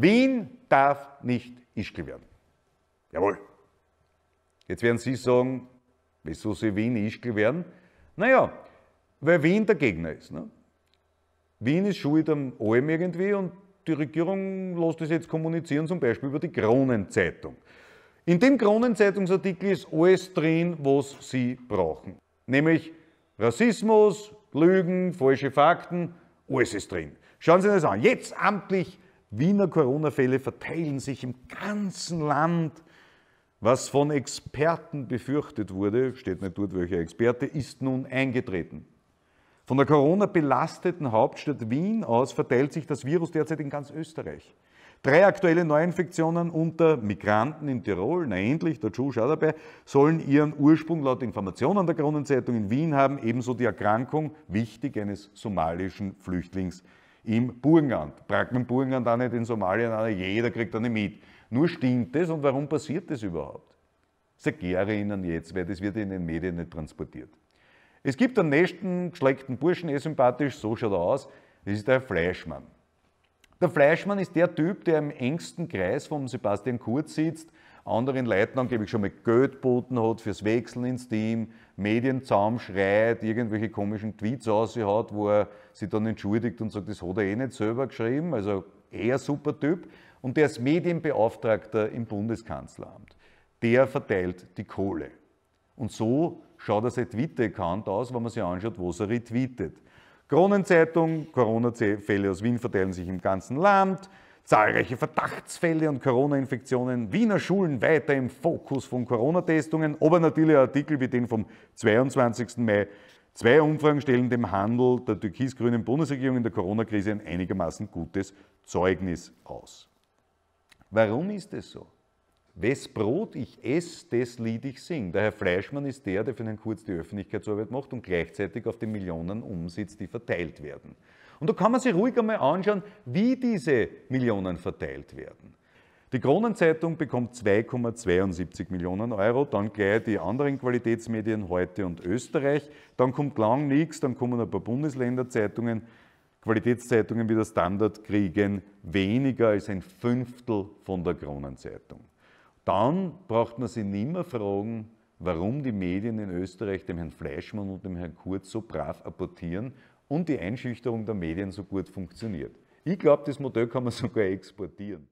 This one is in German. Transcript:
Wien darf nicht Ischgl werden. Jawohl. Jetzt werden Sie sagen, wieso soll Wien Ischgl werden? Naja, weil Wien der Gegner ist. Ne? Wien ist schuld am allem irgendwie und die Regierung lässt es jetzt kommunizieren, zum Beispiel über die Kronenzeitung. In dem Kronenzeitungsartikel ist alles drin, was Sie brauchen. Nämlich Rassismus, Lügen, falsche Fakten, alles ist drin. Schauen Sie das an. Jetzt amtlich Wiener Corona-Fälle verteilen sich im ganzen Land. Was von Experten befürchtet wurde, steht nicht dort, welcher Experte, ist nun eingetreten. Von der Corona-belasteten Hauptstadt Wien aus verteilt sich das Virus derzeit in ganz Österreich. Drei aktuelle Neuinfektionen unter Migranten in Tirol, na endlich, der Tschu schaut dabei, sollen ihren Ursprung laut Informationen der Kronenzeitung in Wien haben, ebenso die Erkrankung, wichtig, eines somalischen Flüchtlings im Burgenland. Fragt man im Burgenland auch nicht, in Somalia auch nicht, jeder kriegt da nicht mit. Nur stimmt das und warum passiert das überhaupt? Das erkläre ich Ihnen jetzt, weil das wird in den Medien nicht transportiert. Es gibt einen nächsten geschleckten Burschen, eh sympathisch, so schaut er aus, das ist der Fleischmann. Der Fleischmann ist der Typ, der im engsten Kreis von Sebastian Kurz sitzt, anderen Leuten angeblich schon mal Geld geboten hat fürs Wechseln ins Team, Medien zusammenschreit, irgendwelche komischen Tweets aus hat, wo er sich dann entschuldigt und sagt, das hat er eh nicht selber geschrieben, also eher super Typ. Und der ist Medienbeauftragter im Bundeskanzleramt. Der verteilt die Kohle. Und so schaut er sein Twitter-Account aus, wenn man sich anschaut, was er retweetet. Kronenzeitung, Corona-Fälle aus Wien verteilen sich im ganzen Land. Zahlreiche Verdachtsfälle und Corona-Infektionen, Wiener Schulen weiter im Fokus von Corona-Testungen, aber natürlich ein Artikel wie den vom 22. Mai. Zwei Umfragen stellen dem Handel der türkis-grünen Bundesregierung in der Corona-Krise ein einigermaßen gutes Zeugnis aus. Warum ist es so? Wes Brot ich esse, das Lied ich sing. Der Herr Fleischmann ist der, der für einen Kurz die Öffentlichkeitsarbeit macht und gleichzeitig auf den Millionen umsitzt, die verteilt werden. Und da kann man sich ruhig einmal anschauen, wie diese Millionen verteilt werden. Die Kronenzeitung bekommt 2,72 Millionen Euro, dann gleich die anderen Qualitätsmedien heute und Österreich, dann kommt lang nichts, dann kommen ein paar Bundesländerzeitungen, Qualitätszeitungen wie der Standard kriegen weniger als ein Fünftel von der Kronenzeitung. Dann braucht man sich nicht mehr fragen, warum die Medien in Österreich dem Herrn Fleischmann und dem Herrn Kurz so brav apportieren und die Einschüchterung der Medien so gut funktioniert. Ich glaube, das Modell kann man sogar exportieren.